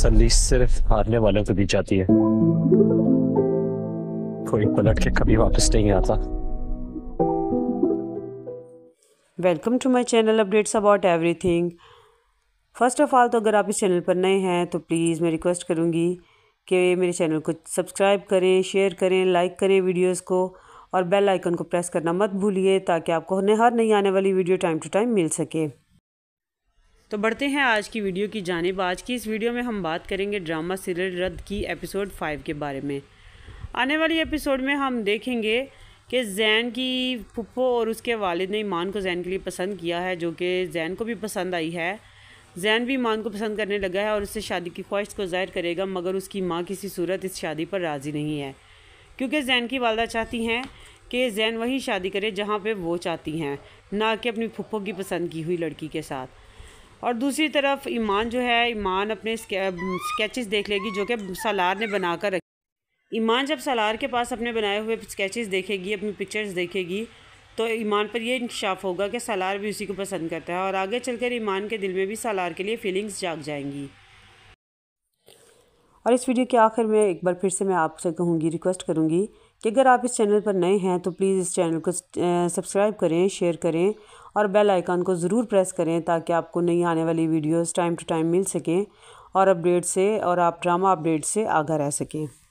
तसली सिर्फ हारने वालों को दी जाती है कोई पलट के कभी वापस नहीं आता welcome to my channel updates about everything first of all तो अगर आप इस चैनल पर नए हैं तो प्लीज़ मैं रिक्वेस्ट करूँगी कि मेरे चैनल को सब्सक्राइब करें शेयर करें लाइक करें वीडियोस को और बेल आइकन को प्रेस करना मत भूलिए ताकि आपको हर नई आने वाली वीडियो टाइम टू टाइम मिल सके तो बढ़ते हैं आज की वीडियो की जानब आज की इस वीडियो में हम बात करेंगे ड्रामा सीरियल रद्द की एपिसोड फाइव के बारे में आने वाली एपिसोड में हम देखेंगे कि जैन की पप्पो और उसके वालिद ने ईमान को जैन के लिए पसंद किया है जो कि जैन को भी पसंद आई है जैन भी ईमान को पसंद करने लगा है और उससे शादी की ख्वाहिश को ज़ाहिर करेगा मगर उसकी माँ किसी सूरत इस शादी पर राज़ी नहीं है क्योंकि जैन की वालदा चाहती हैं कि जैन वही शादी करे जहाँ पर वो चाहती हैं ना कि अपनी पुप्पो की पसंद की हुई लड़की के साथ और दूसरी तरफ ईमान जो है ईमान अपने स्केचेस देख लेगी जो कि सालार ने बना कर रखी ईमान जब सालार के पास अपने बनाए हुए स्केचेस देखेगी अपनी पिक्चर्स देखेगी तो ईमान पर यह इंकशाफ होगा कि सालार भी उसी को पसंद करता है और आगे चलकर ईमान के दिल में भी सालार के लिए फीलिंग्स जाग जाएंगी और इस वीडियो के आखिर में एक बार फिर से मैं आपसे कहूँगी रिक्वेस्ट करूँगी कि अगर आप इस चैनल पर नए हैं तो प्लीज़ इस चैनल को सब्सक्राइब करें शेयर करें और बेल आइकन को ज़रूर प्रेस करें ताकि आपको नई आने वाली वीडियोस टाइम टू टाइम मिल सकें और अपडेट से और आप ड्रामा अपडेट से आगा रह सकें